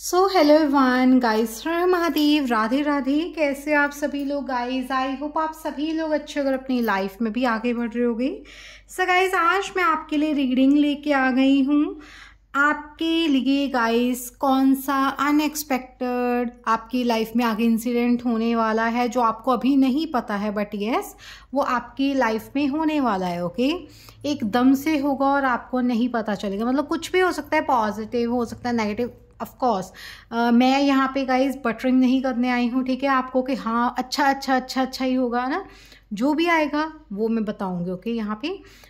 सो hello one guys Ram Mahadev Radhe Radhe कैसे आप सभी लोग गाइस आई होप आप सभी लोग अच्छे अगर अपनी लाइफ में भी आगे बढ़ रहे गई सो गाइस आज मैं आपके लिए रीडिंग लेके आ गई हूँ आपके लिए गाइस कौन सा अनएक्सपेक्टेड आपकी लाइफ में आगे इंसिडेंट होने वाला है जो आपको अभी नहीं पता है बट येस वो आपकी लाइफ में होने वाला है ओके okay? एकदम से होगा और आपको नहीं पता चलेगा मतलब कुछ भी हो सकता है पॉजिटिव हो सकता है नेगेटिव ऑफकोर्स मैं यहाँ पे गाइज बटरिंग नहीं करने आई हूँ ठीक है आपको कि हाँ अच्छा अच्छा अच्छा अच्छा ही होगा ना जो भी आएगा वो मैं बताऊंगी ओके यहाँ पे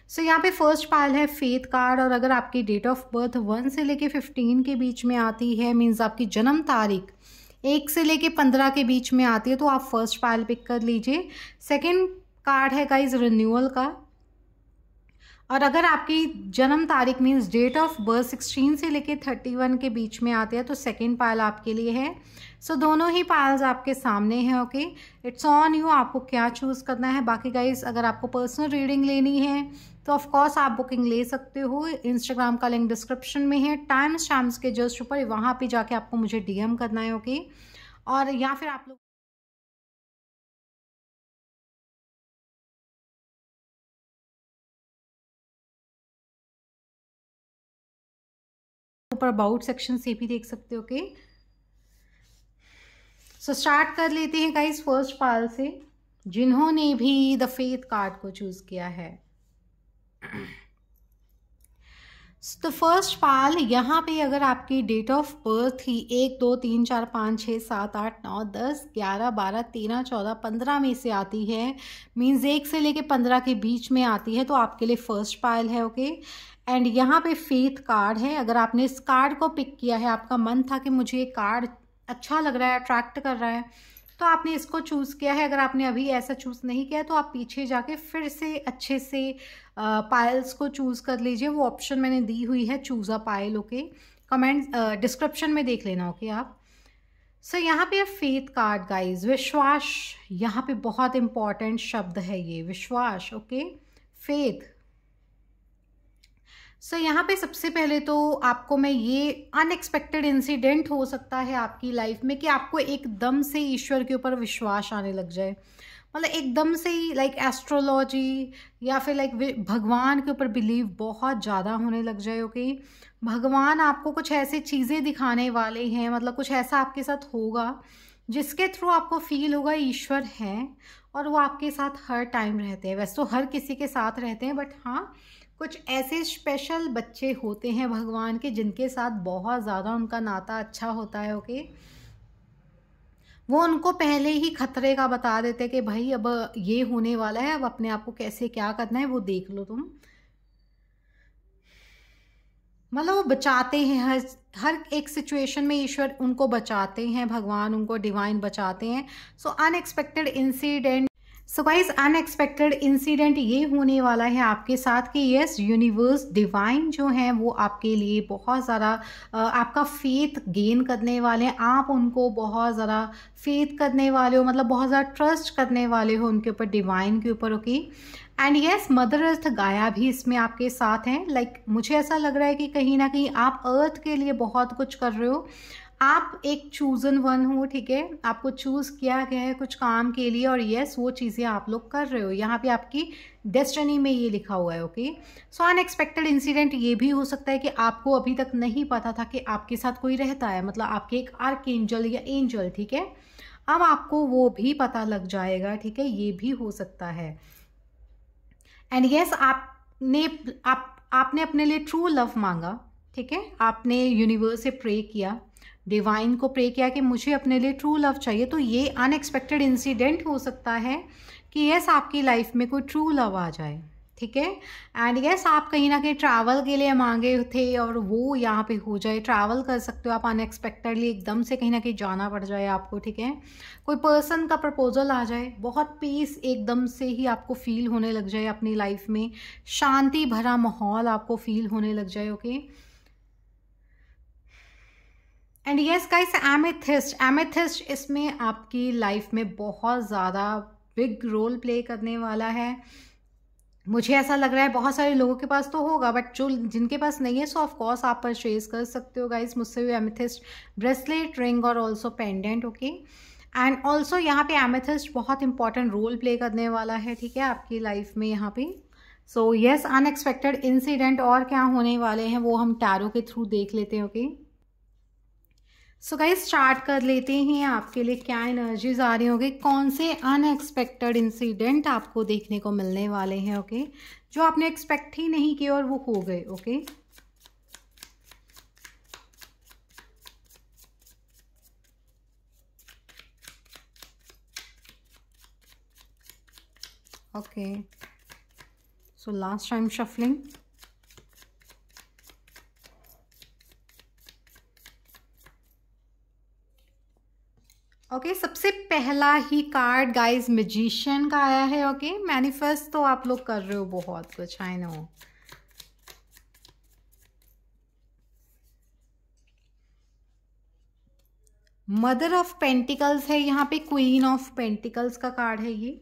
सो so, यहाँ पे फर्स्ट पायल है फेथ कार्ड और अगर आपकी डेट ऑफ बर्थ वन से लेके फिफ्टीन के बीच में आती है मीन्स आपकी जन्म तारीख एक से लेके पंद्रह के बीच में आती है तो आप फर्स्ट पायल पिक कर लीजिए सेकेंड कार्ड है गाइज रिन्यूअल का और अगर आपकी जन्म तारीख means date of birth sixteen से लेके थर्टी वन के बीच में आते हैं तो सेकेंड पायल आपके लिए है सो so, दोनों ही पायल्स आपके सामने हैं ओके इट्स ऑन यू आपको क्या चूज़ करना है बाकी गाइज अगर आपको पर्सनल रीडिंग लेनी है तो ऑफकोर्स आप बुकिंग ले सकते हो इंस्टाग्राम का लिंक डिस्क्रिप्शन में है टाइम्स शाम्स के जस्ट ऊपर वहाँ पर जाके आपको मुझे डीएम करना है ओके और या फिर आप लोग ऊपर अबाउट सेक्शन से भी देख सकते हो के सो स्टार्ट कर लेते हैं गाइस फर्स्ट पाल से जिन्होंने भी द फेथ कार्ड को चूज किया है तो फर्स्ट पाल यहाँ पे अगर आपकी डेट ऑफ बर्थ ही एक दो तीन चार पाँच छः सात आठ नौ दस ग्यारह बारह तेरह चौदह पंद्रह में से आती है मींस एक से लेके पंद्रह के बीच में आती है तो आपके लिए फर्स्ट पाल है ओके एंड यहाँ पे फेथ कार्ड है अगर आपने इस कार्ड को पिक किया है आपका मन था कि मुझे ये कार्ड अच्छा लग रहा है अट्रैक्ट कर रहा है तो आपने इसको चूज़ किया है अगर आपने अभी ऐसा चूज़ नहीं किया तो आप पीछे जाके फिर से अच्छे से पायल्स को चूज़ कर लीजिए वो ऑप्शन मैंने दी हुई है choose a pile okay comment description में देख लेना ओके आप सो so, यहाँ पे फेथ कार्ड गाइज विश्वास यहाँ पे बहुत इम्पॉर्टेंट शब्द है ये विश्वास ओके फेथ सो so, यहाँ पे सबसे पहले तो आपको मैं ये अनएक्सपेक्टेड इंसिडेंट हो सकता है आपकी लाइफ में कि आपको एकदम से ईश्वर के ऊपर विश्वास आने लग जाए मतलब एकदम से ही लाइक एस्ट्रोलॉजी या फिर लाइक भगवान के ऊपर बिलीव बहुत ज़्यादा होने लग जाए ओके भगवान आपको कुछ ऐसे चीज़ें दिखाने वाले हैं मतलब कुछ ऐसा आपके साथ होगा जिसके थ्रू आपको फील होगा ईश्वर है और वो आपके साथ हर टाइम रहते हैं वैसे तो हर किसी के साथ रहते हैं बट हाँ कुछ ऐसे स्पेशल बच्चे होते हैं भगवान के जिनके साथ बहुत ज़्यादा उनका नाता अच्छा होता है ओके वो उनको पहले ही खतरे का बता देते कि भाई अब ये होने वाला है अब अपने आप को कैसे क्या करना है वो देख लो तुम मतलब वो बचाते हैं हर हर एक सिचुएशन में ईश्वर उनको बचाते हैं भगवान उनको डिवाइन बचाते हैं so unexpected incident so guys unexpected incident ये होने वाला है आपके साथ कि यस यूनिवर्स डिवाइन जो हैं वो आपके लिए बहुत ज़्यादा आपका फेथ गेन करने वाले हैं आप उनको बहुत ज़्यादा फेथ करने वाले हो मतलब बहुत ज़्यादा ट्रस्ट करने वाले हो उनके ऊपर डिवाइन के ऊपर okay and yes mother earth Gaia भी इसमें आपके साथ हैं लाइक like, मुझे ऐसा लग रहा है कि कहीं ना कहीं आप अर्थ के लिए बहुत कुछ कर रहे हो आप एक चूज़न वन हो ठीक है आपको चूज़ किया गया है कुछ काम के लिए और येस वो चीज़ें आप लोग कर रहे हो यहाँ पे आपकी डेस्टनी में ये लिखा हुआ है ओके सो अनएक्सपेक्टेड इंसिडेंट ये भी हो सकता है कि आपको अभी तक नहीं पता था कि आपके साथ कोई रहता है मतलब आपके एक आर्क एंजल या एंजल ठीक है अब आपको वो भी पता लग जाएगा ठीक है ये भी हो सकता है एंड यस yes, आपने आप आपने अपने लिए ट्रू लव मांगा ठीक है आपने यूनिवर्स से प्रे किया डिवाइन को प्रे किया कि मुझे अपने लिए ट्रू लव चाहिए तो ये अनएक्सपेक्टेड इंसिडेंट हो सकता है कि यस आपकी लाइफ में कोई ट्रू लव आ जाए ठीक है एंड यस आप कहीं ना कहीं ट्रैवल के लिए मांगे थे और वो यहाँ पे हो जाए ट्रैवल कर सकते हो आप अनएक्सपेक्टेडली एकदम से कहीं ना कहीं जाना पड़ जाए आपको ठीक है कोई पर्सन का प्रपोजल आ जाए बहुत पीस एकदम से ही आपको फील होने लग जाए अपनी लाइफ में शांति भरा माहौल आपको फील होने लग जाए okay okay? And yes guys amethyst amethyst इसमें आपकी लाइफ में बहुत ज़्यादा बिग रोल प्ले करने वाला है मुझे ऐसा लग रहा है बहुत सारे लोगों के पास तो होगा बट जो जिनके पास नहीं है सो ऑफ कोर्स आप परचेज कर सकते हो गाइस मुझसे भी एमेथिस्ट ब्रेसलेट रिंग और also pendant okay and also यहाँ पे एमेथिस्ट बहुत इंपॉर्टेंट रोल प्ले करने वाला है ठीक है आपकी लाइफ में यहाँ पे सो यस अनएक्सपेक्टेड इंसिडेंट और क्या होने वाले हैं वो हम टैरो के थ्रू देख लेते हैं okay okay? So guys start कर लेते हैं आपके लिए क्या एनर्जीज आ रही होगी कौन से अनएक्सपेक्टेड इंसिडेंट आपको देखने को मिलने वाले हैं ओके okay? जो आपने एक्सपेक्ट ही नहीं किए और वो हो गए okay okay? Okay so last time shuffling okay okay, सबसे पहला ही कार्ड गाइस मजिशियन का आया है ओके okay? मैनिफेस्ट तो आप लोग कर रहे हो बहुत कुछ I know mother of pentacles है यहाँ पे क्वीन ऑफ पेंटिकल्स का कार्ड है ये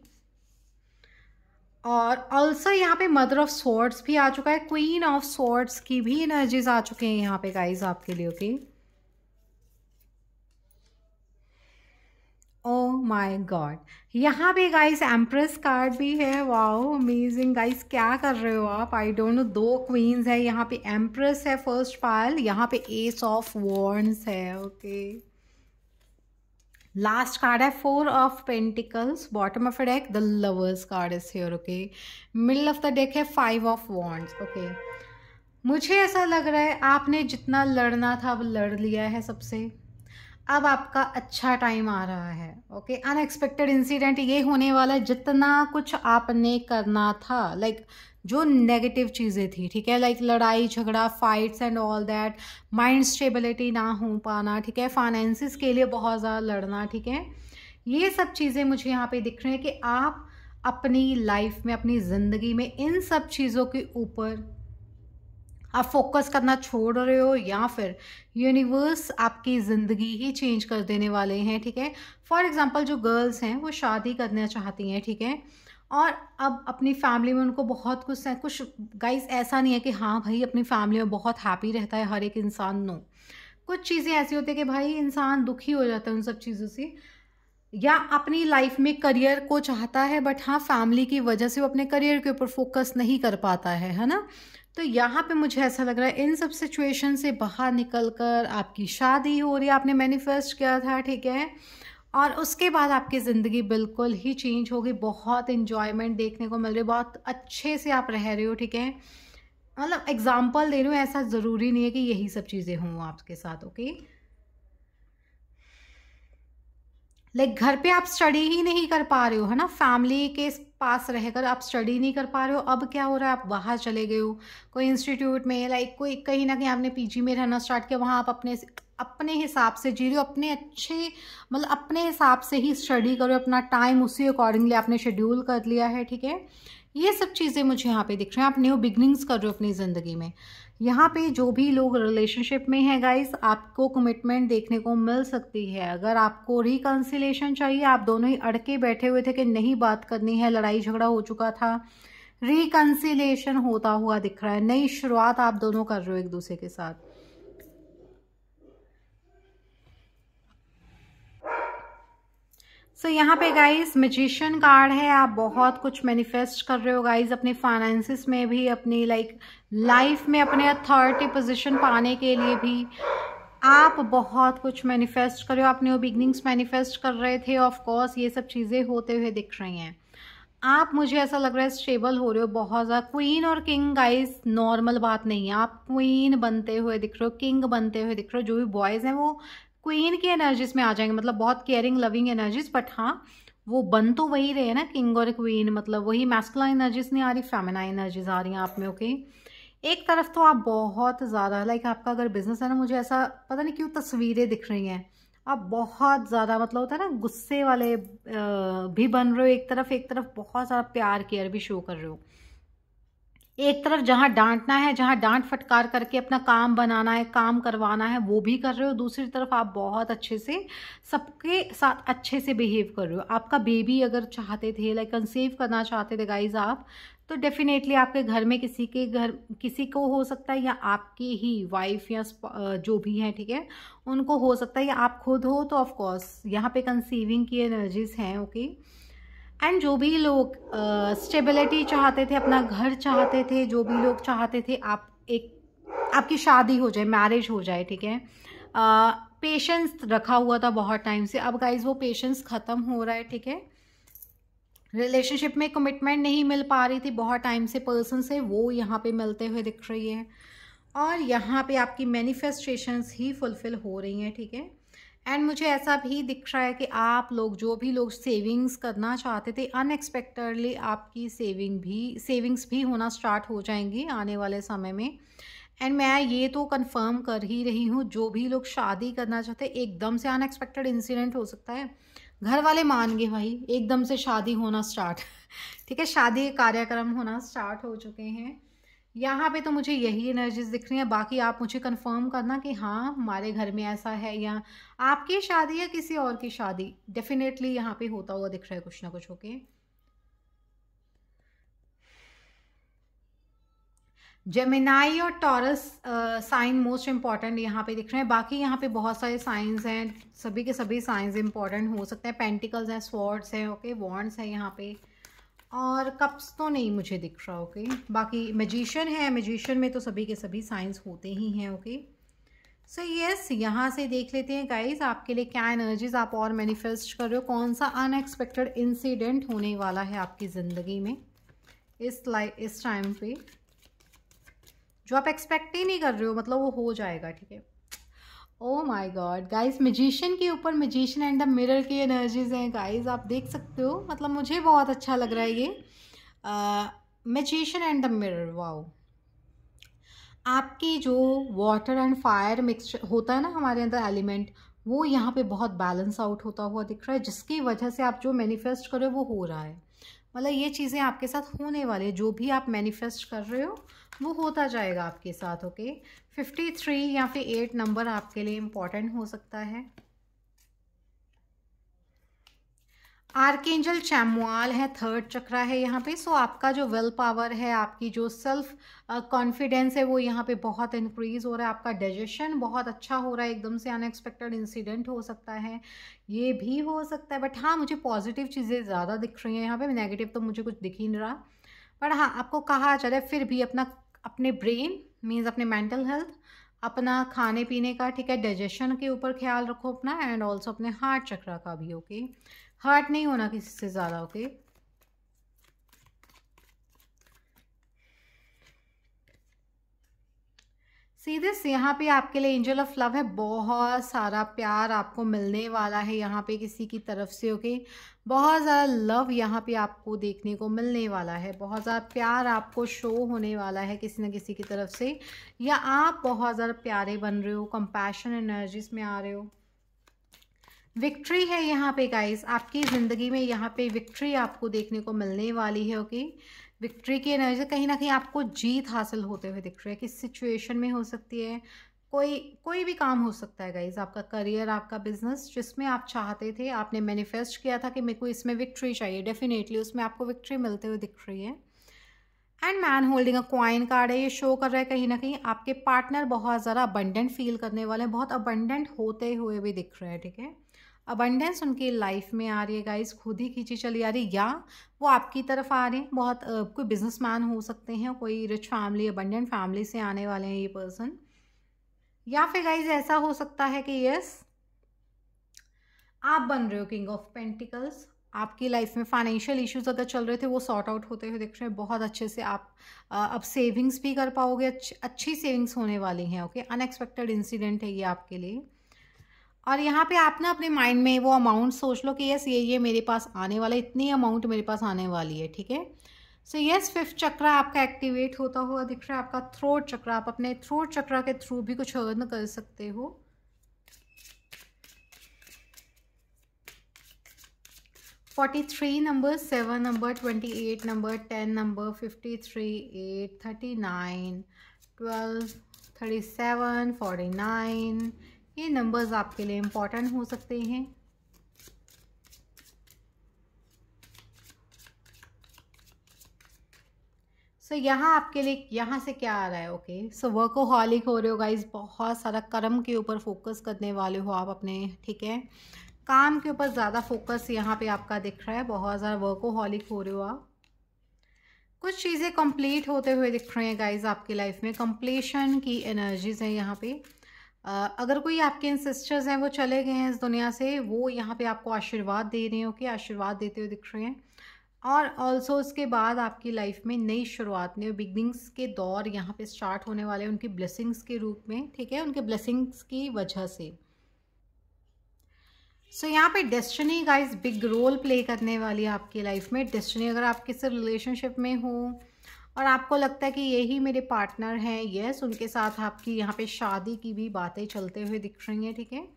और ऑल्सो यहाँ पे मदर ऑफ सॉर्ड्स भी आ चुका है क्वीन ऑफ सॉर्ड्स की भी एनर्जीज आ चुके हैं यहाँ पे गाइज आपके लिए okay okay? Oh my god यहाँ पे गाइस एम्प्रेस कार्ड भी है वाओ अमेजिंग गाइस क्या कर रहे हो आप आई डोंट नो दो क्वींस है यहाँ पे एम्प्रेस है फर्स्ट पायल यहाँ पे एस ऑफ वॉर्न्स है ओके लास्ट कार्ड है four of pentacles bottom of deck the lovers card is here okay middle of the deck है फाइव ऑफ वॉन्ड्स ओके मुझे ऐसा लग रहा है आपने जितना लड़ना था वो लड़ लिया है सबसे अब आपका अच्छा टाइम आ रहा है ओके अनएक्सपेक्टेड इंसिडेंट ये होने वाला है जितना कुछ आपने करना था लाइक like, जो नेगेटिव चीज़ें थी ठीक है लाइक लड़ाई झगड़ा fights and all that mind stability ना हो पाना ठीक है फाइनेंसिस के लिए बहुत ज़्यादा लड़ना ठीक है ये सब चीज़ें मुझे यहाँ पे दिख रही हैं कि आप अपनी लाइफ में अपनी ज़िंदगी में इन सब चीज़ों के ऊपर आप फोकस करना छोड़ रहे हो या फिर यूनिवर्स आपकी ज़िंदगी ही चेंज कर देने वाले हैं ठीक है फॉर एग्ज़ाम्पल जो गर्ल्स हैं वो शादी करना चाहती हैं ठीक है और अब अपनी फैमिली में उनको बहुत कुछ है कुछ गाइस ऐसा नहीं है कि हाँ भाई अपनी फैमिली में बहुत हैप्पी रहता है हर एक इंसान नो कुछ चीज़ें ऐसी होती है कि भाई इंसान दुखी हो जाता है उन सब चीज़ों से या अपनी लाइफ में करियर को चाहता है बट हाँ फैमिली की वजह से वो अपने करियर के ऊपर फोकस नहीं कर पाता है है ना तो यहाँ पे मुझे ऐसा लग रहा है इन सब सिचुएशन से बाहर निकल कर आपकी शादी हो रही है आपने मैनिफेस्ट किया था ठीक है और उसके बाद आपकी ज़िंदगी बिल्कुल ही चेंज होगी बहुत इन्जॉयमेंट देखने को मिल रही है बहुत अच्छे से आप रह रहे हो ठीक है मतलब एग्जाम्पल दे रही हूँ ऐसा ज़रूरी नहीं है कि यही सब चीज़ें हों आपके साथ ओके लाइक घर पे आप स्टडी ही नहीं कर पा रहे हो है ना फैमिली के पास रहकर आप स्टडी नहीं कर पा रहे हो अब क्या हो रहा है आप बाहर चले गए हो कोई इंस्टीट्यूट में लाइक कोई कहीं ना कहीं आपने पीजी में रहना स्टार्ट किया वहाँ आप अपने अपने हिसाब से जी रहे हो अपने अच्छे मतलब अपने हिसाब से ही स्टडी करो अपना टाइम उसी अकॉर्डिंगली आपने शेड्यूल कर लिया है ठीक है ये सब चीज़ें मुझे यहाँ पे दिख रही हैं आप न्यू बिगनिंग्स कर रहे हो अपनी ज़िंदगी में यहाँ पे जो भी लोग रिलेशनशिप में है गाइस आपको कमिटमेंट देखने को मिल सकती है अगर आपको रिकन्सिलेशन चाहिए आप दोनों ही अड़के बैठे हुए थे कि नहीं बात करनी है लड़ाई झगड़ा हो चुका था रिकन्सिलेशन होता हुआ दिख रहा है नई शुरुआत आप दोनों कर रहे हो एक दूसरे के साथ सो so, यहाँ पे गाइस मजिशियन कार्ड है आप बहुत कुछ मैनिफेस्ट कर रहे हो गाइस अपने फाइनेंसिस में भी अपनी लाइक लाइफ में अपने अथॉरिटी पोजीशन पाने के लिए भी आप बहुत कुछ मैनिफेस्ट कर रहे हो आप न्यू बिगनिंग्स मैनिफेस्ट कर रहे थे ऑफ कोर्स ये सब चीज़ें होते हुए दिख रही हैं आप मुझे ऐसा लग रहा है स्टेबल हो रहे हो बहुत ज़्यादा क्वीन और किंग गाइस नॉर्मल बात नहीं है आप क्वीन बनते हुए दिख रहे हो किंग बनते हुए दिख रहे हो जो भी बॉयज़ हैं वो क्वीन की एनर्जीज में आ जाएंगे मतलब बहुत केयरिंग लविंग एनर्जीज बट हाँ वो बन तो वही रहे ना किंग और क्वीन मतलब वही मैस्कुलाइन एनर्जीज नहीं आ रही फेमिनाइन एनर्जीज आ रही हैं आप में ओके एक तरफ तो आप बहुत ज़्यादा लाइक आपका अगर बिजनेस है ना मुझे ऐसा पता नहीं क्यों तस्वीरें दिख रही हैं आप बहुत ज़्यादा मतलब होता है ना गुस्से वाले भी बन रहे हो एक तरफ एक तरफ बहुत सारा प्यार केयर भी शो कर रहे हो एक तरफ जहाँ डांटना है जहाँ डांट फटकार करके अपना काम बनाना है काम करवाना है वो भी कर रहे हो दूसरी तरफ आप बहुत अच्छे से सबके साथ अच्छे से बिहेव कर रहे हो आपका बेबी अगर चाहते थे लाइक कंसीव करना चाहते थे गाइज आप तो डेफिनेटली आपके घर में किसी के घर किसी को हो सकता है या आपकी ही वाइफ या जो भी हैं ठीक है उनको हो सकता है या आप खुद हो तो ऑफकोर्स यहाँ पे कंसीविंग की एनर्जीज हैं ओके okay? एंड जो भी लोग स्टेबिलिटी चाहते थे अपना घर चाहते थे जो भी लोग चाहते थे आप एक आपकी शादी हो जाए मैरिज हो जाए ठीक है पेशेंस रखा हुआ था बहुत टाइम से अब गाइज वो पेशेंस ख़त्म हो रहा है ठीक है रिलेशनशिप में कमिटमेंट नहीं मिल पा रही थी बहुत टाइम से पर्सन से वो यहाँ पे मिलते हुए दिख रही है और यहाँ पे आपकी मैनिफेस्टेशंस ही फुलफिल हो रही हैं ठीक है थीके? एंड मुझे ऐसा भी दिख रहा है कि आप लोग जो भी लोग सेविंग्स करना चाहते थे अनएक्सपेक्टेडली आपकी सेविंग भी सेविंग्स भी होना स्टार्ट हो जाएंगी आने वाले समय में एंड मैं ये तो कंफर्म कर ही रही हूँ जो भी लोग शादी करना चाहते एकदम से अनएक्सपेक्टेड इंसिडेंट हो सकता है घर वाले मान गए भाई एकदम से शादी होना स्टार्ट ठीक है शादी कार्यक्रम होना स्टार्ट हो चुके हैं यहाँ पे तो मुझे यही एनर्जीज दिख रही हैं बाकी आप मुझे कंफर्म करना कि हाँ हमारे घर में ऐसा है या आपकी शादी या किसी और की शादी डेफिनेटली यहाँ पे होता हुआ दिख रहा है कुछ ना कुछ ओके जेमिनाई और टॉरस साइन मोस्ट इम्पॉर्टेंट यहाँ पे दिख रहे हैं बाकी यहाँ पे बहुत सारे साइंस हैं सभी के सभी साइंस इंपॉर्टेंट हो सकते हैं पेंटिकल्स हैं स्वॉर्ड्स हैं ओके वॉन्ड्स हैं यहाँ पे और कप्स तो नहीं मुझे दिख रहा ओके बाकी मजिशियन है मजिशियन में तो सभी के सभी साइंस होते ही हैं ओके सो यस यहाँ से देख लेते हैं गाइज आपके लिए क्या एनर्जीज आप और मैनिफेस्ट कर रहे हो कौन सा अनएक्सपेक्टेड इंसिडेंट होने वाला है आपकी ज़िंदगी में इस लाइफ इस टाइम पे जो आप एक्सपेक्ट ही नहीं कर रहे हो मतलब वो हो जाएगा ठीक है oh my god guys magician के ऊपर मजिशियन एंड द मिरर की एनर्जीज हैं गाइस आप देख सकते हो मतलब मुझे बहुत अच्छा लग रहा है ये magician and the mirror wow आपकी जो वाटर एंड फायर मिक्सचर होता है ना हमारे अंदर एलिमेंट वो यहाँ पे बहुत बैलेंस आउट होता हुआ दिख रहा है जिसकी वजह से आप जो मैनिफेस्ट करो वो हो रहा है मतलब ये चीज़ें आपके साथ होने वाली जो भी आप मैनिफेस्ट कर रहे हो वो होता जाएगा आपके साथ ओके फिफ्टी थ्री या फिर एट नंबर आपके लिए इम्पॉर्टेंट हो सकता है आर्केंजल चैमुआल है थर्ड चक्रा है यहाँ पे सो आपका जो विल पावर है आपकी जो सेल्फ कॉन्फिडेंस है वो यहाँ पे बहुत इंक्रीज हो रहा है आपका डाइजेशन बहुत अच्छा हो रहा है एकदम से अनएक्सपेक्टेड इंसिडेंट हो सकता है ये भी हो सकता है बट हाँ मुझे पॉजिटिव चीज़ें ज़्यादा दिख रही हैं यहाँ पे नेगेटिव तो मुझे कुछ दिख ही नहीं रहा बट हाँ आपको कहा जा रहा है फिर भी अपना अपने ब्रेन मीन्स अपने मेंटल हेल्थ अपना खाने पीने का ठीक है डाइजेशन के ऊपर ख्याल रखो अपना एंड ऑल्सो अपने हार्ट चक्रा का भी ओके okay? हार्ट नहीं होना किसी से ज़्यादा ओके सीधे से यहाँ पे आपके लिए एंजल ऑफ लव है बहुत सारा प्यार आपको मिलने वाला है यहाँ पे किसी की तरफ से ओके बहुत ज़्यादा लव यहाँ पे आपको देखने को मिलने वाला है बहुत ज़्यादा प्यार आपको शो होने वाला है किसी न किसी की तरफ से या आप बहुत ज़्यादा प्यारे बन रहे हो कंपैशन एनर्जीज में आ रहे हो विक्ट्री है यहाँ पे गाइस आपकी ज़िंदगी में यहाँ पे विक्ट्री आपको देखने को मिलने वाली है ओके विक्ट्री की एनर्जी से कहीं ना कहीं आपको जीत हासिल होते हुए दिख रही है किस सिचुएशन में हो सकती है कोई कोई भी काम हो सकता है गाइज आपका करियर आपका बिजनेस जिसमें आप चाहते थे आपने मैनिफेस्ट किया था कि मेरे को इसमें विक्ट्री चाहिए डेफिनेटली उसमें आपको विक्ट्री मिलते हुए दिख रही है and man holding a coin card है ये शो कर रहा है कहीं ना कहीं आपके पार्टनर बहुत ज़्यादा अबंडेंट फील करने वाले हैं बहुत अबंडेंट होते हुए भी दिख रहे हैं ठीक है अबंडेंस उनके लाइफ में आ रही है गाइस खुद ही खींची चली आ रही है या वो आपकी तरफ आ रहे हैं बहुत कोई बिजनेसमैन हो सकते हैं कोई रिच फैमिली अबंडेंट फैमिली से आने वाले हैं ये पर्सन या फिर गाइज ऐसा हो सकता है कि यस आप बन रहे हो किंग ऑफ पेंटिकल्स आपकी लाइफ में फाइनेंशियल इश्यूज अगर चल रहे थे वो सॉर्ट आउट होते हुए देख रहे हैं बहुत अच्छे से आप अब सेविंग्स भी कर पाओगे अच्छी सेविंग्स होने वाली हैं ओके अनएक्सपेक्टेड इंसिडेंट है ये आपके लिए और यहाँ पे आप ना अपने माइंड में वो अमाउंट सोच लो कि यस ये ये मेरे पास आने वाला है इतनी अमाउंट मेरे पास आने वाली है ठीक है सो यस फिफ्थ चक्र आपका एक्टिवेट होता हुआ दिख रहा है आपका थ्रोट चक्र आप अपने थ्रोट चक्र के थ्रू भी कुछ अर्न कर सकते हो forty three number seven number twenty eight number ten number fifty three eight thirty nine twelve thirty seven forty nine ये नंबर्स आपके लिए इम्पॉर्टेंट हो सकते हैं सो so, यहाँ आपके लिए यहाँ से क्या आ रहा है ओके सो वर्कोहॉलिक हो रहे हो गाइज बहुत सारा कर्म के ऊपर फोकस करने वाले हो आप अपने ठीक है काम के ऊपर ज़्यादा फोकस यहाँ पे आपका दिख रहा है बहुत ज़्यादा वर्कोहॉलिक हो रहे हो आप कुछ चीज़ें कंप्लीट होते हुए दिख रहे हैं गाइज आपकी लाइफ में कंप्लीशन की एनर्जीज हैं यहाँ पे अगर कोई आपके इंसिस्टर्स हैं वो चले गए हैं इस दुनिया से वो यहाँ पे आपको आशीर्वाद दे रहे हो कि आशीर्वाद देते हुए दिख रहे हैं और ऑल्सो उसके बाद आपकी लाइफ में नई शुरुआत नई बिगनिंग्स के दौर यहाँ पे स्टार्ट होने वाले हैं उनकी ब्लेसिंग्स के रूप में ठीक है उनके ब्लेसिंग्स की वजह से सो so, यहाँ पे destiny guys big role play करने वाली है आपकी लाइफ में डेस्टिनी अगर आप किसी रिलेशनशिप में हो और आपको लगता है कि यही मेरे पार्टनर हैं यस उनके साथ आपकी यहाँ पे शादी की भी बातें चलते हुए दिख रही हैं ठीक है थीके?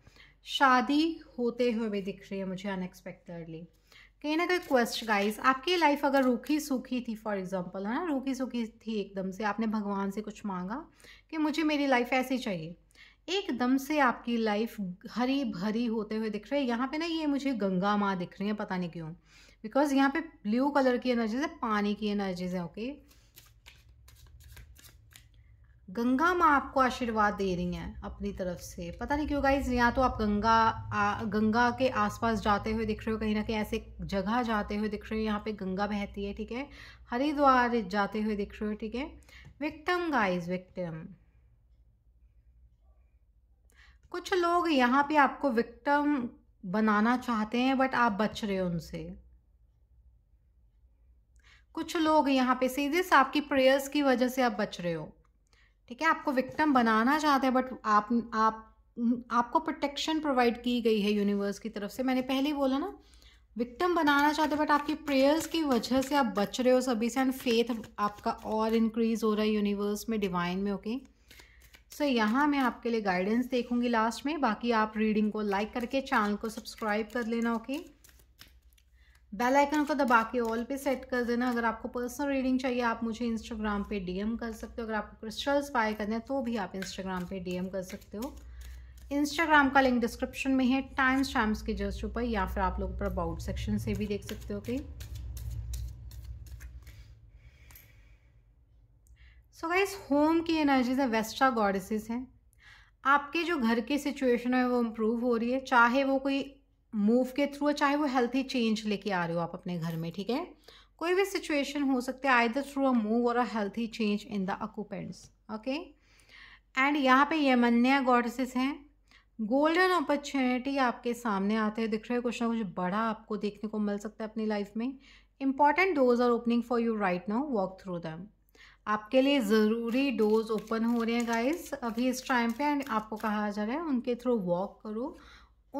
शादी होते हुए भी दिख रही है मुझे अनएक्सपेक्टेडली कहीं ना कहीं क्वेश्चन गाइस आपकी लाइफ अगर रूखी सूखी थी फॉर एग्जांपल है ना रूखी सूखी थी एकदम से आपने भगवान से कुछ मांगा कि मुझे मेरी लाइफ ऐसी चाहिए एकदम से आपकी लाइफ हरी भरी होते हुए दिख रही है यहाँ पे ना ये मुझे गंगा माँ दिख रही है पता नहीं क्यों बिकॉज यहाँ पे ब्लू कलर की एनर्जीज है पानी की एनर्जीज है ओके okay? गंगा माँ आपको आशीर्वाद दे रही हैं अपनी तरफ से पता नहीं क्यों गाइज या तो आप गंगा आ, गंगा के आसपास जाते हुए दिख रहे हो कहीं ना कहीं ऐसे जगह जाते हुए दिख रहे हो यहाँ पे गंगा बहती है ठीक है हरिद्वार जाते हुए दिख रहे हो ठीक है विक्टम गाइज विक्टम कुछ लोग यहाँ पे आपको विक्टम बनाना चाहते हैं बट आप बच रहे हो उनसे कुछ लोग यहाँ पे सीधे आपकी प्रेयर्स की वजह से आप बच रहे हो ठीक है आपको विक्टम बनाना चाहते हैं बट आप आप आपको प्रोटेक्शन प्रोवाइड की गई है यूनिवर्स की तरफ से मैंने पहले ही बोला ना विक्टम बनाना चाहते बट आपकी प्रेयर्स की वजह से आप बच रहे हो सभी से एंड फेथ आपका और इंक्रीज हो रहा है यूनिवर्स में डिवाइन में ओके सो यहाँ मैं आपके लिए गाइडेंस देखूंगी लास्ट में बाकी आप रीडिंग को लाइक करके चैनल को सब्सक्राइब कर लेना ओके okay? बेल आइकन को दबा के ऑल पे सेट कर देना अगर आपको पर्सनल रीडिंग चाहिए आप मुझे इंस्टाग्राम पे डीएम कर सकते हो अगर आपको क्रिस्टल्स बाय करने हैं तो भी आप इंस्टाग्राम पे डीएम कर सकते हो इंस्टाग्राम का लिंक डिस्क्रिप्शन में है टाइम्स टाइम्स के जस्ट ऊपर या फिर आप लोग ऊपर अबाउट सेक्शन से भी देख सकते हो कहीं सो गाइस होम की एनर्जीज हैं वेस्टा गॉडेसेस हैं आपके जो घर की सिचुएशन है वो इम्प्रूव हो रही है चाहे वो कोई मूव के थ्रू चाहे वो हेल्थी चेंज लेके आ रहे हो आप अपने घर में ठीक है कोई भी सिचुएशन हो सकती है आइदर थ्रू अ मूव और a healthy change in the occupants okay and यहाँ पे यमन्या गॉडसेस हैं गोल्डन अपॉर्चुनिटी आपके सामने आते हैं दिख रहे हैं कुछ ना कुछ बड़ा आपको देखने को मिल सकता है अपनी लाइफ में important doors are opening for you right now walk through them आपके लिए ज़रूरी डोज ओपन हो रहे हैं गाइस अभी इस टाइम पे एंड आपको कहा जा रहा है उनके थ्रू वॉक करो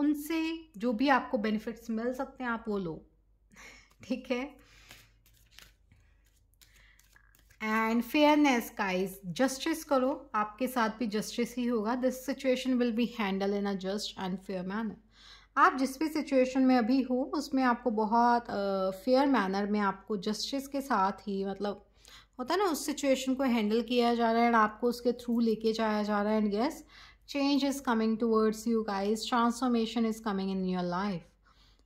उनसे जो भी आपको बेनिफिट्स मिल सकते हैं आप वो लो ठीक है एंड फेयरनेस काइज जस्टिस करो आपके साथ भी जस्टिस ही होगा this situation will be handled in a just and fair manner आप जिस भी सिचुएशन में अभी हो उसमें आपको बहुत फेयर uh, मैनर में आपको जस्टिस के साथ ही मतलब होता है ना उस सिचुएशन को हैंडल किया जा रहा है एंड आपको उसके थ्रू लेके जाया जा रहा है and guys change is coming towards you guys transformation is coming in your life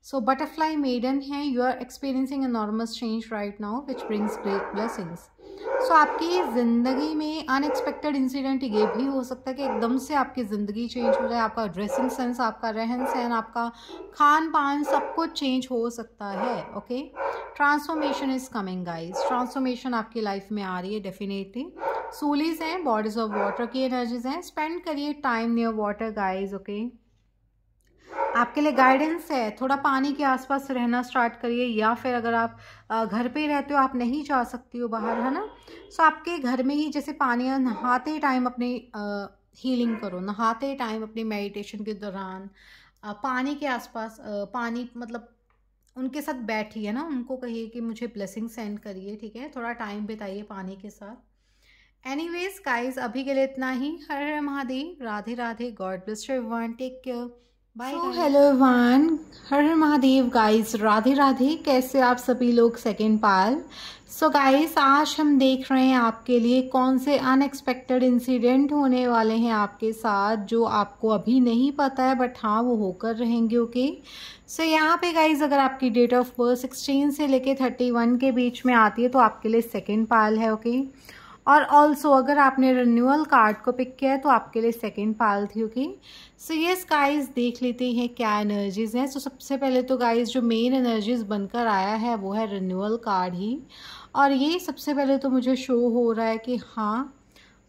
so butterfly maiden here you are experiencing enormous change right now which brings great blessings so आपकी ज़िंदगी में unexpected incident ये भी हो सकता है कि एकदम से आपकी ज़िंदगी चेंज हो जाए आपका ड्रेसिंग सेंस आपका रहन सहन आपका खान पान सब कुछ चेंज हो सकता है okay transformation is coming guys transformation आपकी लाइफ में आ रही है डेफिनेटली सूलीज हैं बॉडीज ऑफ वाटर की एनर्जीज हैं स्पेंड करिए time near water guys okay आपके लिए गाइडेंस है थोड़ा पानी के आसपास रहना स्टार्ट करिए या फिर अगर आप घर पे रहते हो आप नहीं जा सकती हो बाहर है ना सो आपके घर में ही जैसे पानी नहाते टाइम अपने हीलिंग करो नहाते टाइम अपने मेडिटेशन के दौरान पानी के आसपास पानी मतलब उनके साथ बैठिए ना उनको कहिए कि मुझे ब्लेसिंग सेंड करिए ठीक है थोड़ा टाइम बिताइए पानी के साथ एनी वेज अभी के लिए इतना ही हर Mahadev Radhe Radhe god bless you one take care so hello one हर हर महादेव गाइस राधे राधे कैसे आप सभी लोग second pile so so guys आज हम देख रहे हैं आपके लिए कौन से अनएक्सपेक्टेड इंसिडेंट होने वाले हैं आपके साथ जो आपको अभी नहीं पता है बट हाँ वो होकर रहेंगे ओके सो यहाँ पे गाइस अगर आपकी डेट ऑफ बर्थ सिक्सटीन से लेके थर्टी वन के बीच में आती है तो आपके लिए सेकेंड पाल है ओके okay? और ऑल्सो अगर आपने रिन्यूअल कार्ड को पिक किया है तो आपके लिए सेकेंड पाल थी ओके okay? सो ये गाइस देख लेते हैं क्या एनर्जीज़ हैं सो so, सबसे पहले तो गाइस जो मेन एनर्जीज़ बनकर आया है वो है रिन्यूअल कार्ड ही और ये सबसे पहले तो मुझे शो हो रहा है कि हाँ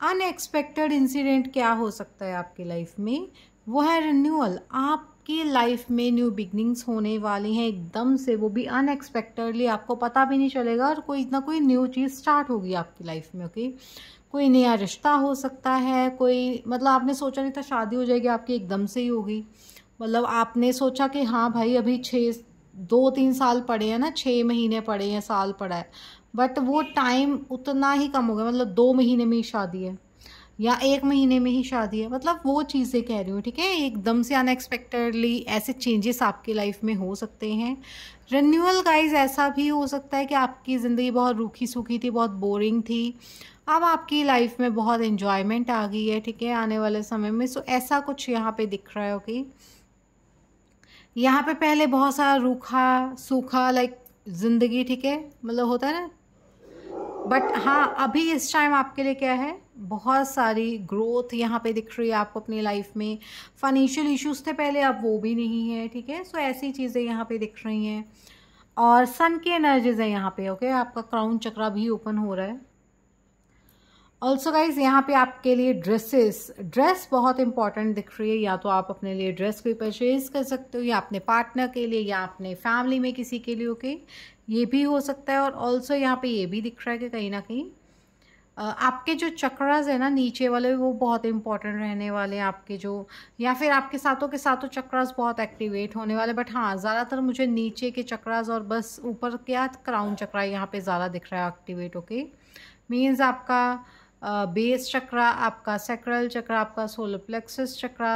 अनएक्सपेक्टेड इंसिडेंट क्या हो सकता है आपकी लाइफ में वो है रिन्यूअल आपकी लाइफ में न्यू बिगनिंग्स होने वाली हैं एकदम से वो भी अनएक्सपेक्टेडली आपको पता भी नहीं चलेगा और कोई ना कोई न्यू चीज़ स्टार्ट होगी आपकी लाइफ में ओके okay? कोई नया रिश्ता हो सकता है कोई मतलब आपने सोचा नहीं था शादी हो जाएगी आपकी एकदम से ही होगी मतलब आपने सोचा कि हाँ भाई अभी छः दो तीन साल पड़े हैं ना छः महीने पड़े हैं साल पड़ा है बट वो टाइम उतना ही कम हो गया मतलब दो महीने में ही शादी है या एक महीने में ही शादी है मतलब वो चीज़ें कह रही हूँ ठीक है एकदम से अनएक्सपेक्टेडली ऐसे चेंजेस आपकी लाइफ में हो सकते हैं रिन्यूअल गाइज ऐसा भी हो सकता है कि आपकी ज़िंदगी बहुत रूखी सूखी थी बहुत बोरिंग थी अब आपकी लाइफ में बहुत इंजॉयमेंट आ गई है ठीक है आने वाले समय में सो ऐसा कुछ यहाँ पे दिख रहा है ओके यहाँ पे पहले बहुत सारा रूखा सूखा लाइक ज़िंदगी ठीक है मतलब होता है ना बट हाँ अभी इस टाइम आपके लिए क्या है बहुत सारी ग्रोथ यहाँ पे दिख रही है आपको अपनी लाइफ में फाइनेंशियल इश्यूज थे पहले अब वो भी नहीं है ठीक है सो ऐसी चीज़ें यहाँ पे दिख रही हैं और सन की एनर्जीज है यहाँ पे ओके आपका क्राउन चक्रा भी ओपन हो रहा है ऑल्सो गाइज यहाँ पे आपके लिए ड्रेसेस ड्रेस बहुत इंपॉर्टेंट दिख रही है या तो आप अपने लिए ड्रेस कोई परचेज कर सकते हो या अपने पार्टनर के लिए या अपने फैमिली में किसी के लिए ओके ये भी हो सकता है और ऑल्सो यहाँ पे ये भी दिख रहा है कि कहीं ना कहीं आपके जो चक्रास है ना नीचे वाले वो बहुत इंपॉर्टेंट रहने वाले हैं आपके जो या फिर आपके साथों के साथों चक्रास बहुत एक्टिवेट होने वाले बट हाँ ज़्यादातर मुझे नीचे के चक्रास और बस ऊपर क्या क्राउन चक्रा यहाँ पे ज़्यादा दिख रहा है एक्टिवेट ओके मीन्स आपका बेस चक्रा आपका सेक्रल चक्रा आपका सोलर चक्रा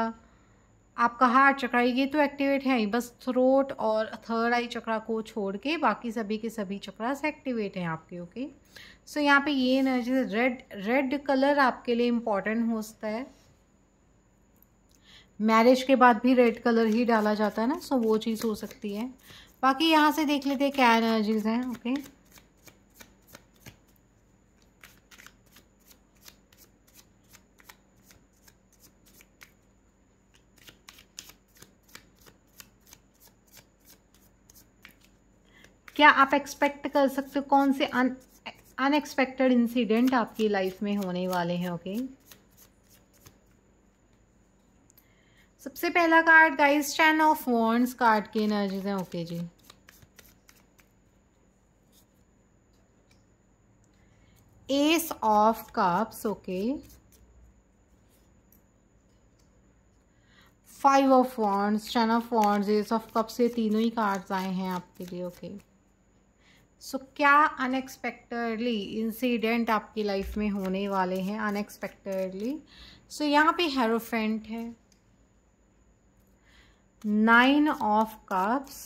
आपका हार्ट चक्रा ये तो एक्टिवेट है ही बस थ्रोट और थर्ड आई चक्रा को छोड़ के बाकी सभी के सभी चक्रास एक्टिवेट हैं आपके ओके सो so, यहाँ पे ये एनर्जी रेड रेड कलर आपके लिए इम्पॉर्टेंट सकता है मैरिज के बाद भी रेड कलर ही डाला जाता है ना सो so, वो चीज़ हो सकती है बाकी यहाँ से देख लेते हैं क्या एनर्जीज हैं ओके okay? क्या आप एक्सपेक्ट कर सकते हो कौन से अन अनएक्सपेक्टेड इंसिडेंट आपकी लाइफ में होने वाले हैं ओके सबसे पहला card guys ten of wands card की एनर्जीज हैं ओके जी ace of cups okay five of wands ten of wands ace of cups ये तीनों ही कार्ड्स आए हैं आपके लिए ओके okay. सो so, क्या अनएक्सपेक्टेडली इंसिडेंट आपकी लाइफ में होने वाले हैं अनएक्सपेक्टेडली सो यहाँ पे हेरोफेंट है nine of cups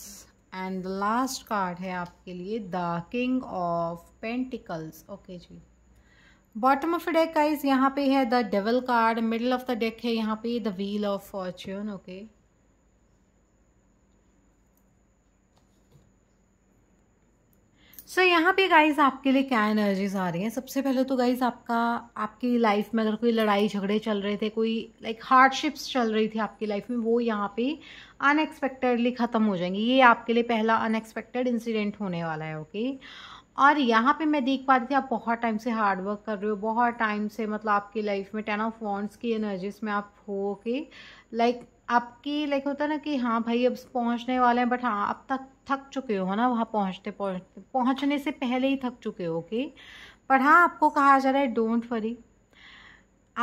and last card है आपके लिए the king of pentacles okay जी बॉटम ऑफ डेक आइज यहाँ पे है the devil card middle of the deck है यहाँ पे the wheel of fortune okay okay. So so, यहाँ पे गाइज आपके लिए क्या एनर्जीज आ रही हैं सबसे पहले तो गाइज आपका आपकी लाइफ में अगर कोई लड़ाई झगड़े चल रहे थे कोई लाइक like, हार्डशिप्स चल रही थी आपकी लाइफ में वो यहाँ पे अनएक्सपेक्टेडली ख़त्म हो जाएंगी ये आपके लिए पहला अनएक्सपेक्टेड इंसिडेंट होने वाला है ओके okay? और यहाँ पे मैं देख पा रही थी आप बहुत टाइम से हार्ड वर्क कर रहे हो बहुत टाइम से मतलब आपकी लाइफ में टेन ऑफ वॉन्ट्स की एनर्जीज में आप हो के लाइक आपकी लाइक होता है ना कि हाँ भाई अब पहुंचने वाले हैं बट हाँ आप तक थक चुके हो ना वहाँ पहुँचते पहुँचते पहुँचने से पहले ही थक चुके हो ओके पर हाँ आपको कहा जा रहा है डोंट वरी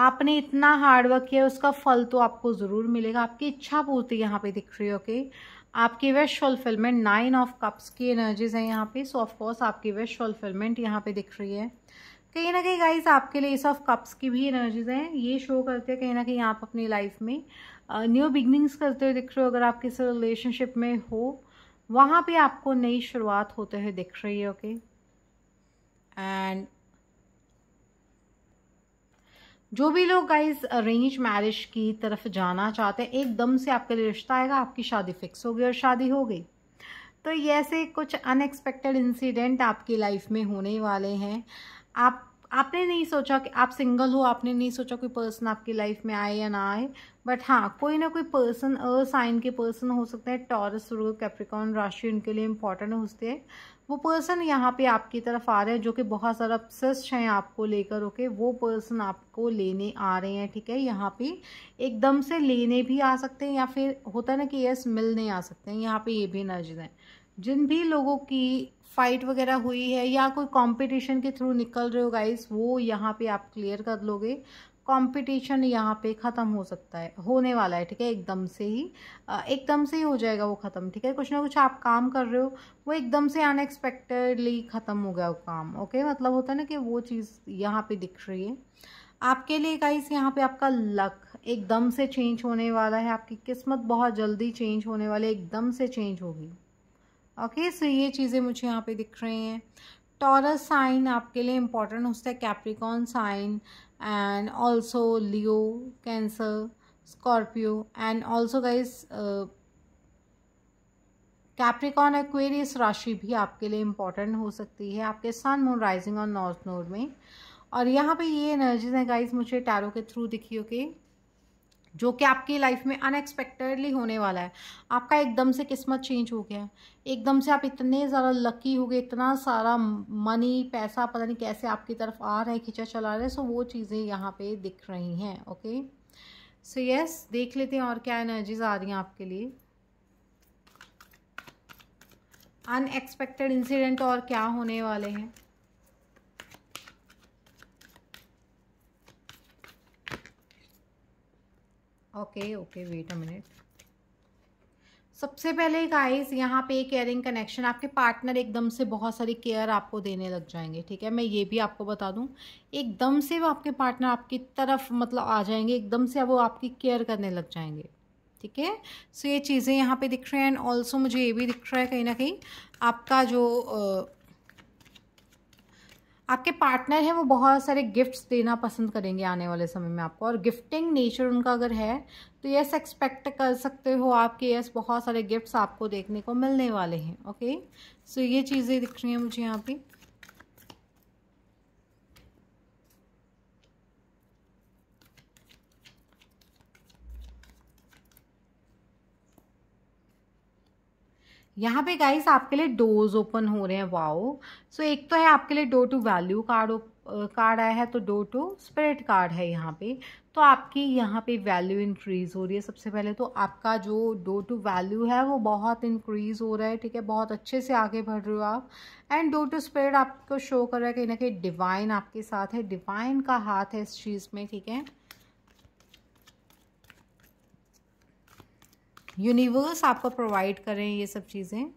आपने इतना हार्डवर्क किया उसका फल तो आपको ज़रूर मिलेगा आपकी इच्छा पूर्ति यहाँ पे दिख रही है ओके आपकी wish fulfilment nine of cups की एनर्जीज हैं यहाँ पे सो ऑफ कोर्स आपकी वेस्ट फुलफिलमेंट यहाँ पे दिख रही है कहीं ना कहीं गाइस आपके लिए इस ऑफ कप्स की भी एनर्जीज हैं ये शो करते हैं कहीं ना कहीं आप अपनी लाइफ में न्यू बिगनिंग्स करते हुए दिख रहे हो अगर आप किसी रिलेशनशिप में हो वहाँ पे आपको नई शुरुआत होते हुए दिख रही है ओके एंड जो भी लोग गाइज अरेंज मैरिज की तरफ जाना चाहते हैं एकदम से आपके लिए रिश्ता आएगा आपकी शादी फिक्स हो गई और शादी हो गई तो ये ऐसे कुछ अनएक्सपेक्टेड इंसिडेंट आपकी लाइफ में होने वाले हैं आप आपने नहीं सोचा कि आप सिंगल हो आपने नहीं सोचा कोई पर्सन आपकी लाइफ में आए या ना आए बट हाँ कोई ना कोई पर्सन अ साइन के पर्सन हो सकते हैं टॉरस रो कैप्रिकॉन राशि उनके लिए इंपॉर्टेंट होते हैं वो पर्सन यहाँ पे आपकी तरफ आ रहे हैं जो कि बहुत सारा अपसेस्ट हैं आपको लेकर ओके वो पर्सन आपको लेने आ रहे हैं ठीक है यहाँ पे एकदम से लेने भी आ सकते हैं या फिर होता है ना कि यस मिलने आ सकते हैं यहाँ पे ये भी एनर्जी है जिन भी लोगों की फाइट वगैरह हुई है या कोई कंपटीशन के थ्रू निकल रहे हो गाइस वो यहाँ पे आप क्लियर कर लोगे कंपटीशन यहाँ पे ख़त्म हो सकता है होने वाला है ठीक है एकदम से ही एकदम से ही हो जाएगा वो ख़त्म ठीक है कुछ ना कुछ आप काम कर रहे हो वो एकदम से अनएक्सपेक्टेडली ख़त्म हो गया वो काम ओके मतलब होता है ना कि वो चीज़ यहाँ पर दिख रही है आपके लिए गाइस यहाँ पे आपका लक एकदम से चेंज होने वाला है आपकी किस्मत बहुत जल्दी चेंज होने वाली एकदम से चेंज होगी ओके okay, सो so ये चीज़ें मुझे यहाँ पे दिख रही हैं टॉरस साइन आपके लिए इम्पॉर्टेंट हो सकता है Capricorn sign and also Leo Cancer Scorpio and also guys Capricorn Aquarius राशि भी आपके लिए इम्पॉर्टेंट हो सकती है आपके सन मून राइजिंग और नॉर्थ नोड में और यहाँ पे ये एनर्जीज हैं गाइस मुझे टैरो के थ्रू दिखी ओके okay? जो कि आपकी लाइफ में अनएक्सपेक्टेडली होने वाला है आपका एकदम से किस्मत चेंज हो गया एकदम से आप इतने ज़्यादा लकी हो गए इतना सारा मनी पैसा पता नहीं कैसे आपकी तरफ आ रहा है खींचा चला रहे हैं सो वो चीज़ें यहाँ पे दिख रही हैं ओके सो यस देख लेते हैं और क्या एनर्जीज आ रही हैं आपके लिए अनएक्सपेक्टेड इंसिडेंट और क्या होने वाले हैं okay okay wait a minute सबसे पहले गाइस यहाँ पे केयरिंग कनेक्शन आपके पार्टनर एकदम से बहुत सारी केयर आपको देने लग जाएंगे ठीक है मैं ये भी आपको बता दूँ एकदम से वो आपके पार्टनर आपकी तरफ मतलब आ जाएंगे एकदम से वो आपकी केयर करने लग जाएंगे ठीक है सो ये चीज़ें यहाँ पे दिख रही हैं एंड ऑल्सो मुझे ये भी दिख रहा है कहीं ना कहीं आपका जो आ, आपके पार्टनर हैं वो बहुत सारे गिफ्ट्स देना पसंद करेंगे आने वाले समय में आपको और गिफ्टिंग नेचर उनका अगर है तो यस एक्सपेक्ट कर सकते हो आपके यस बहुत सारे गिफ्ट्स आपको देखने को मिलने वाले हैं ओके सो ये चीज़ें दिख रही हैं मुझे यहाँ पे यहाँ पे गाइस आपके लिए डोर्स ओपन हो रहे हैं वाओ सो एक तो है आपके लिए door to value card card आया है तो डोर टू स्प्रेड कार्ड है यहाँ पे तो आपकी यहाँ पे वैल्यू इंक्रीज हो रही है सबसे पहले तो आपका जो डोर टू वैल्यू है वो बहुत इंक्रीज हो रहा है ठीक है बहुत अच्छे से आगे बढ़ रहे हो आप एंड डोर टू स्प्रेड आपको शो कर रहा है कहीं ना कहीं डिवाइन आपके साथ है डिवाइन का हाथ है इस चीज़ में ठीक है यूनिवर्स आपको प्रोवाइड करें ये सब चीज़ें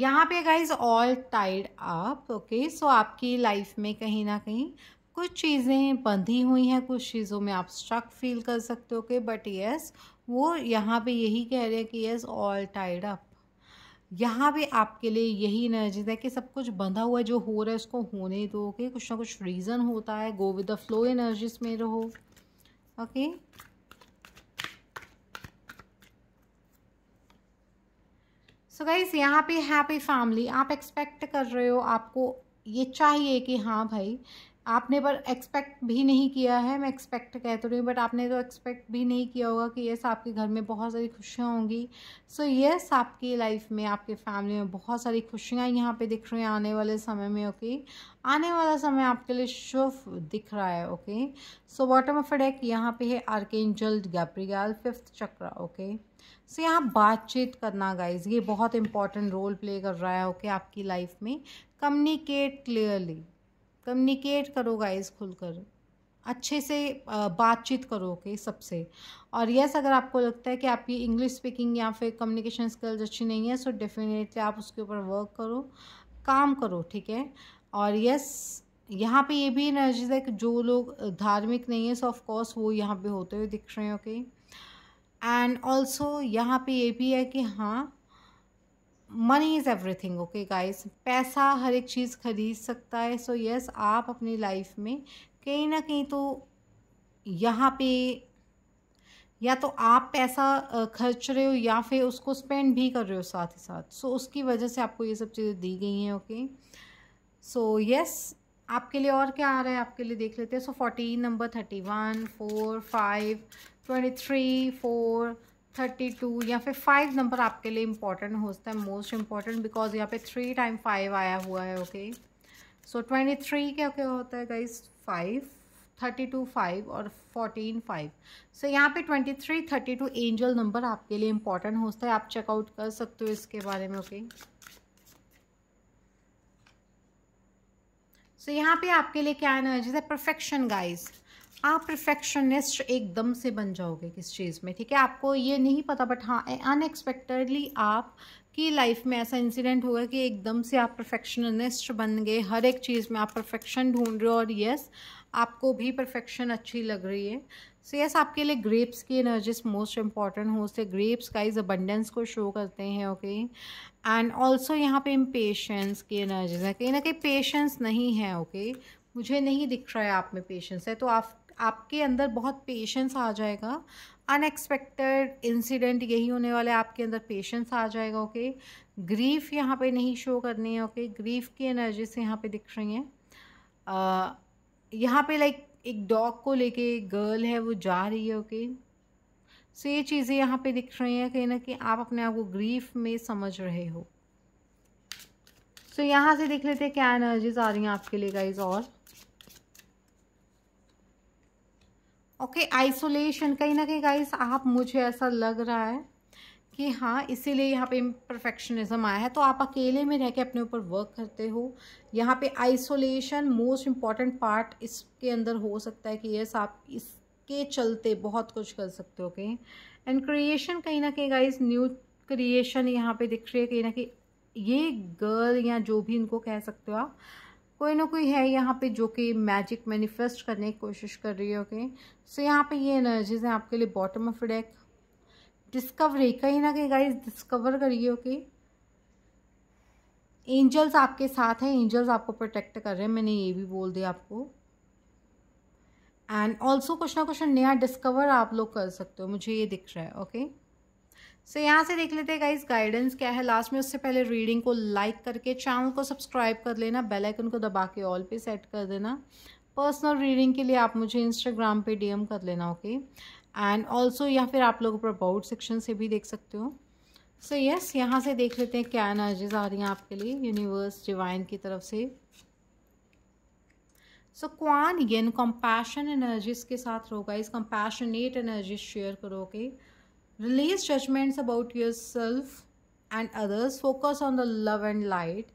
यहाँ पे guys all tied up okay so आपकी लाइफ में कहीं ना कहीं कुछ चीज़ें बंधी हुई हैं कुछ चीज़ों में आप स्ट्रक फील कर सकते हो के बट यस वो यहाँ पे यही कह रहे हैं कि यस ऑल टाइड अप यहाँ पे आपके लिए यही एनर्जीज है कि सब कुछ बंधा हुआ है जो हो रहा है उसको होने दो के कुछ ना कुछ रीज़न होता है go with the flow energies में रहो ओके सो गाइज यहाँ पे हैप्पी फैमिली आप एक्सपेक्ट कर रहे हो आपको ये चाहिए कि हाँ भाई आपने पर एक्सपेक्ट भी नहीं किया है मैं एक्सपेक्ट कह तो रही हूँ बट आपने तो एक्सपेक्ट भी नहीं किया होगा कि यस आपके घर में बहुत सारी खुशियाँ होंगी सो so, यस आपकी लाइफ में आपके फैमिली में बहुत सारी खुशियाँ यहाँ पे दिख रही हैं आने वाले समय में ओके okay? आने वाला समय आपके लिए शुभ दिख रहा है okay so bottom of deck यहाँ पे है archangel fifth chakra okay okay? So यहाँ बातचीत करना गाइज ये बहुत इंपॉर्टेंट रोल प्ले कर रहा है ओके okay, आपकी लाइफ में कम्युनिकेट क्लियरली कम्युनिकेट करो गाइज खुलकर अच्छे से बातचीत करो ओके सबसे और यस अगर आपको लगता है कि आपकी इंग्लिश स्पीकिंग या फिर कम्युनिकेशन स्किल्स अच्छी नहीं है सो so डेफिनेटली आप उसके ऊपर वर्क करो काम करो ठीक है और यस यहाँ पे ये भी एनर्जीज है कि जो लोग धार्मिक नहीं है सो ऑफ कोर्स वो यहाँ पे होते हुए दिख रहे हैं ओके okay? एंड ऑल्सो यहाँ पे ये भी है कि हाँ money is everything okay guys पैसा हर एक चीज़ खरीद सकता है सो so यस yes, आप अपनी लाइफ में कहीं ना कहीं तो यहाँ पे या तो आप पैसा खर्च रहे हो या फिर उसको स्पेंड भी कर रहे हो साथ ही साथ सो so, उसकी वजह से आपको ये सब चीज़ें दी गई हैं ओके सो यस आपके लिए और क्या आ रहा है आपके लिए देख लेते हैं so fourteen number thirty one four five twenty three four thirty two या फिर फाइव नंबर आपके लिए इंपॉर्टेंट होता है मोस्ट इम्पॉर्टेंट बिकॉज यहाँ पे थ्री टाइम फाइव आया हुआ है ओके सो ट्वेंटी थ्री क्या क्या होता है guys five thirty two five और फोर्टीन फाइव सो यहाँ पे twenty three thirty two angel number आपके लिए इंपॉर्टेंट होता है आप चेकआउट कर सकते हो इसके बारे में ओके सो यहाँ पे आपके लिए क्या एनर्जी है परफेक्शन गाइज आप परफेक्शनिस्ट एकदम से बन जाओगे किस चीज़ में ठीक है आपको ये नहीं पता बट हाँ अनएक्सपेक्टेडली आप की लाइफ में ऐसा इंसिडेंट होगा कि एकदम से आप परफेक्शनिस्ट बन गए हर एक चीज़ में आप परफेक्शन ढूंढ रहे हो और यस आपको भी परफेक्शन अच्छी लग रही है सो so, यस yes, आपके लिए ग्रेप्स की एनर्जीज मोस्ट इंपॉर्टेंट हो से ग्रेप्स का इज अबंडेंस को शो करते हैं ओके एंड ऑल्सो यहाँ पे इम्पेशेंस की एनर्जीज है कहीं ना कहीं पेशेंस नहीं है ओके okay? मुझे नहीं दिख रहा है आप में पेशेंस है तो आप आपके अंदर बहुत पेशेंस आ जाएगा अनएक्सपेक्टेड इंसिडेंट यही होने वाला है आपके अंदर पेशेंस आ जाएगा ओके ग्रीफ यहाँ पे नहीं शो करनी है ओके ग्रीफ की एनर्जी से यहाँ पे दिख रही हैं यहाँ पे लाइक एक डॉग को लेके गर्ल है वो जा रही है ओके सो ये चीज़ें यहाँ पे दिख रही हैं कहीं ना कहीं आप अपने आप को ग्रीफ में समझ रहे हो सो so, यहाँ से देख लेते हैं क्या एनर्जीज आ रही हैं आपके लिए गाइज और ओके okay, आइसोलेशन कहीं ना कहीं गाइस आप मुझे ऐसा लग रहा है कि हाँ इसीलिए यहाँ पे परफेक्शनिज्म आया है तो आप अकेले में रह के अपने ऊपर वर्क करते हो यहाँ पे आइसोलेशन मोस्ट इम्पॉर्टेंट पार्ट इसके अंदर हो सकता है कि यस आप इसके चलते बहुत कुछ कर सकते हो ओके एंड क्रिएशन कहीं ना कहीं गाइस न्यू क्रिएशन यहाँ पे दिख रही है कहीं ना कहीं ये गर्ल या जो भी इनको कह सकते हो आप कोई ना कोई है यहाँ पे जो कि मैजिक मैनिफेस्ट करने की कोशिश कर रही है ओके सो यहाँ पे ये एनर्जीज हैं आपके लिए बॉटम ऑफ डेक डिस्कवरी कहीं ना कहीं गाइज डिस्कवर करिए ओके एंजल्स आपके साथ हैं एंजल्स आपको प्रोटेक्ट कर रहे हैं मैंने ये भी बोल दिया आपको एंड ऑल्सो कुछ ना कुछ नया डिस्कवर आप लोग कर सकते हो मुझे ये दिख रहा है ओके okay? सो so, यहाँ से देख लेते हैं गाइज गाइडेंस क्या है लास्ट में उससे पहले रीडिंग को लाइक करके चैनल को सब्सक्राइब कर लेना बेल आइकन को दबा के ऑल पे सेट कर देना पर्सनल रीडिंग के लिए आप मुझे इंस्टाग्राम पे डीएम कर लेना ओके एंड ऑल्सो या फिर आप लोग प्रबाउट सेक्शन से भी देख सकते हो सो यस यहाँ से देख लेते हैं क्या एनर्जीज आ रही हैं आपके लिए यूनिवर्स डिवाइन की तरफ से so Kuan Yin compassion energies के साथ रहोगा इस कॉम्पैशनेट एनर्जीज शेयर करो okay okay? Release judgments about yourself and others. Focus on the love and light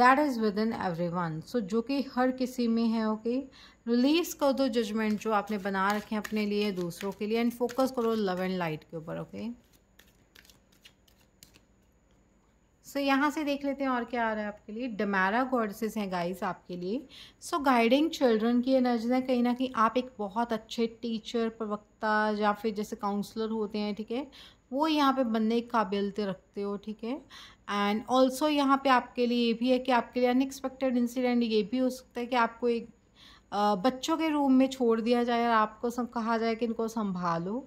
that is within everyone so जो कि हर किसी में है ओके रिलीज़ कर दो जजमेंट जो आपने बना रखे हैं अपने लिए दूसरों के लिए एंड फोकस करो लव एंड लाइट के ऊपर ओके okay? सो so, यहाँ से देख लेते हैं और क्या आ रहा है आपके लिए डमारा गॉडसेस हैं गाइस आपके लिए सो गाइडिंग चिल्ड्रन की एनर्जी है कहीं ना कहीं आप एक बहुत अच्छे टीचर प्रवक्ता या फिर जैसे काउंसलर होते हैं ठीक है वो यहाँ पे बनने की काबिलते रखते हो ठीक है एंड ऑल्सो यहाँ पे आपके लिए ये भी है कि आपके लिए अनएक्सपेक्टेड इंसिडेंट ये भी हो सकता है कि आपको एक बच्चों के रूम में छोड़ दिया जाए और आपको सब कहा जाए कि इनको संभालो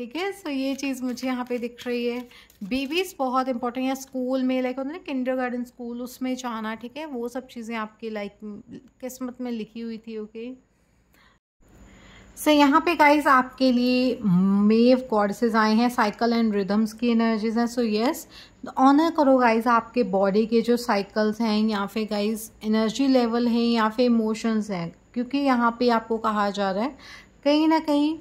ठीक है सो ये चीज़ मुझे यहाँ पे दिख रही है बेबीज़ बहुत इंपॉर्टेंट है स्कूल में लाइक होता है ना किंडर गार्डन स्कूल उसमें जाना ठीक है वो सब चीज़ें आपकी लाइक किस्मत में लिखी हुई थी ओके सो यहाँ पे गाइस आपके लिए मेव गॉडसेज आए हैं साइकिल एंड रिदम्स की एनर्जीज हैं सो यस ऑनर करो गाइस आपके बॉडी के जो साइकिल्स हैं या फिर गाइस एनर्जी लेवल है या फिर इमोशंस हैं क्योंकि यहाँ पे आपको कहा जा रहा है कहीं ना कहीं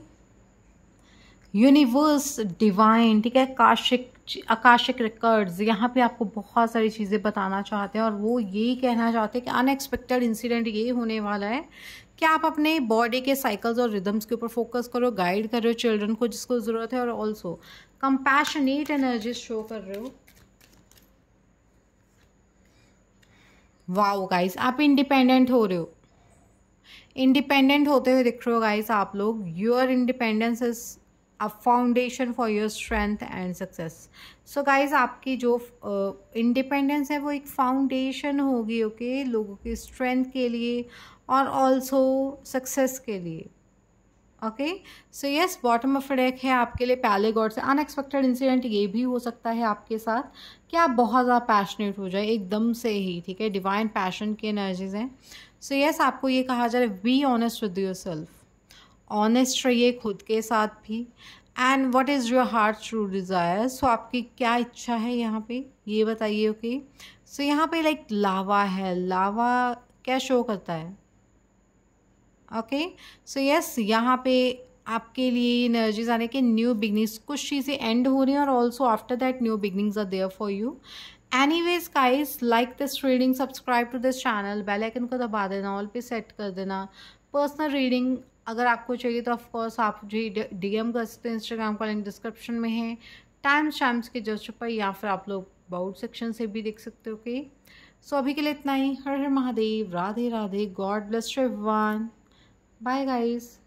यूनिवर्स डिवाइन ठीक है काशिक आकाशिक रिकॉर्ड्स यहाँ पे आपको बहुत सारी चीज़ें बताना चाहते हैं और वो यही कहना चाहते हैं कि अनएक्सपेक्टेड इंसिडेंट ये होने वाला है कि आप अपने बॉडी के साइकिल्स और रिदम्स के ऊपर फोकस करो गाइड कर रहे हो चिल्ड्रन को जिसको ज़रूरत है और ऑल्सो कंपैशनेट एनर्जी शो कर रहे हो वाओ गाइस आप इंडिपेंडेंट हो रहे हो इंडिपेंडेंट होते हुए दिख रहे हो गाइस आप लोग your independence is a foundation for your strength and success so guys आपकी जो इंडिपेंडेंस uh, है वो एक फाउंडेशन होगी ओके okay? लोगों की स्ट्रेंथ के लिए और ऑल्सो सक्सेस के लिए okay so yes bottom of deck है आपके लिए पहले गॉड से अनएक्सपेक्टेड इंसिडेंट ये भी हो सकता है आपके साथ कि आप बहुत ज़्यादा पैशनेट हो जाए एकदम से ही ठीक है डिवाइन पैशन की एनर्जीज हैं सो यस आपको ये कहा जा रहा है be honest with yourself honest रहिए खुद के साथ भी and what is your heart true desire so आपकी क्या इच्छा है यहाँ पे ये बताइए ओके सो यहाँ पे लाइक लावा है लावा क्या शो करता है ओके सो यस यहाँ पे आपके लिए एनर्जीज आने के न्यू बिगनिंग्स कुछ चीज़ें एंड हो रही हैं और also after that new beginnings are there for you anyways guys like this reading subscribe to this channel bell icon को दबा देना ऑल पे सेट कर देना पर्सनल रीडिंग अगर आपको चाहिए तो ऑफकोर्स आप डी डीएम कर सकते हैं इंस्टाग्राम का लिंक डिस्क्रिप्शन में है टाइम्स टाइम्स के जस्ट पर या फिर आप लोग बाउट सेक्शन से भी देख सकते हो कि सो अभी के लिए इतना ही हर हर Mahadev Radhe Radhe god bless everyone bye guys